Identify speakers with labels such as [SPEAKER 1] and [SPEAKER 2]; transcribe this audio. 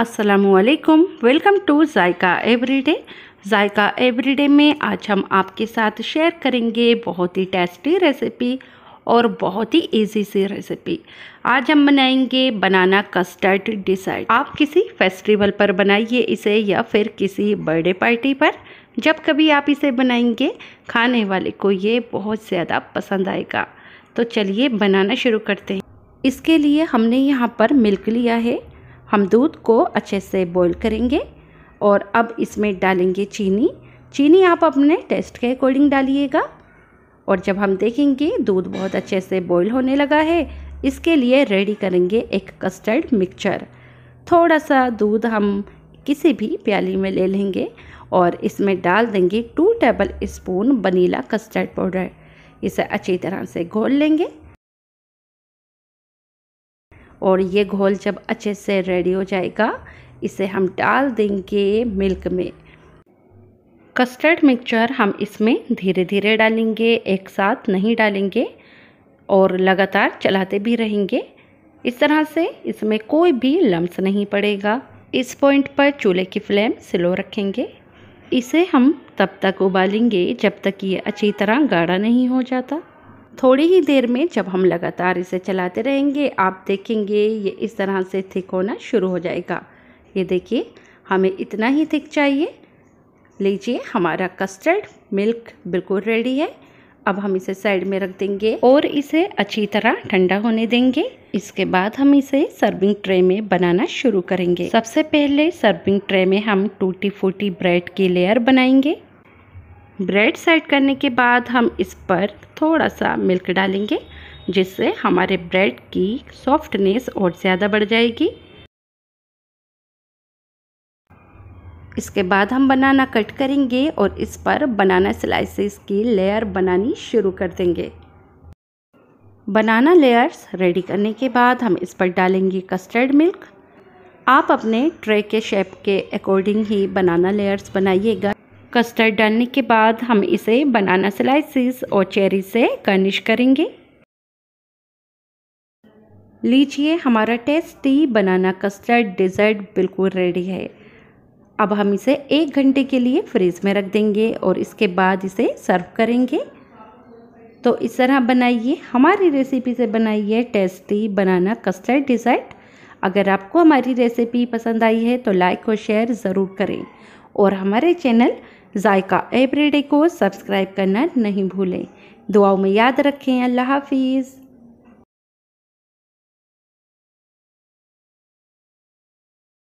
[SPEAKER 1] असलकुम welcome to Zaika everyday Zaika everyday में आज हम आपके साथ शेयर करेंगे बहुत ही टेस्टी रेसिपी और बहुत ही इजी सी रेसिपी आज हम बनाएंगे बनाना कस्टर्ड डिसाइड आप किसी फेस्टिवल पर बनाइए इसे या फिर किसी बर्थडे पार्टी पर जब कभी आप इसे बनाएंगे खाने वाले को ये बहुत ज़्यादा पसंद आएगा तो चलिए बनाना शुरू करते हैं इसके लिए हमने यहाँ पर मिल्क लिया है हम दूध को अच्छे से बॉईल करेंगे और अब इसमें डालेंगे चीनी चीनी आप अपने टेस्ट के अकॉर्डिंग डालिएगा और जब हम देखेंगे दूध बहुत अच्छे से बॉईल होने लगा है इसके लिए रेडी करेंगे एक कस्टर्ड मिक्सचर थोड़ा सा दूध हम किसी भी प्याली में ले लेंगे और इसमें डाल देंगे two tablespoon vanilla custard powder इसे अच्छी तरह से घोल लेंगे और ये घोल जब अच्छे से रेडी हो जाएगा इसे हम डाल देंगे मिल्क में कस्टर्ड मिक्सचर हम इसमें धीरे धीरे डालेंगे एक साथ नहीं डालेंगे और लगातार चलाते भी रहेंगे इस तरह से इसमें कोई भी लम्स नहीं पड़ेगा इस पॉइंट पर चूल्हे की फ्लेम स्लो रखेंगे इसे हम तब तक उबालेंगे जब तक ये अच्छी तरह गाढ़ा नहीं हो जाता थोड़ी ही देर में जब हम लगातार इसे चलाते रहेंगे आप देखेंगे ये इस तरह से थिक होना शुरू हो जाएगा ये देखिए हमें इतना ही थिक चाहिए लीजिए हमारा कस्टर्ड मिल्क बिल्कुल रेडी है अब हम इसे साइड में रख देंगे और इसे अच्छी तरह ठंडा होने देंगे इसके बाद हम इसे सर्विंग ट्रे में बनाना शुरू करेंगे सबसे पहले सर्विंग ट्रे में हम टूटी फूटी ब्रेड की लेयर बनाएंगे ब्रेड सेट करने के बाद हम इस पर थोड़ा सा मिल्क डालेंगे जिससे हमारे ब्रेड की सॉफ्टनेस और ज़्यादा बढ़ जाएगी इसके बाद हम बनाना कट करेंगे और इस पर बनाना स्लाइसेस की लेयर बनानी शुरू कर देंगे बनाना लेयर्स रेडी करने के बाद हम इस पर डालेंगे कस्टर्ड मिल्क आप अपने ट्रे के शेप के अकॉर्डिंग ही बनाना लेयर्स बनाइएगा कस्टर्ड डालने के बाद हम इसे बनाना स्लाइसिस और चेरी से गार्निश करेंगे लीजिए हमारा टेस्टी बनाना कस्टर्ड डिज़र्ट बिल्कुल रेडी है अब हम इसे एक घंटे के लिए फ्रिज में रख देंगे और इसके बाद इसे सर्व करेंगे तो इस तरह बनाइए हमारी रेसिपी से बनाइए टेस्टी बनाना कस्टर्ड डिज़र्ट अगर आपको हमारी रेसिपी पसंद आई है तो लाइक और शेयर ज़रूर करें और हमारे चैनल जायका एवरीडे को सब्सक्राइब करना नहीं भूलें दुआओं में याद रखें अल्लाह हाफिज़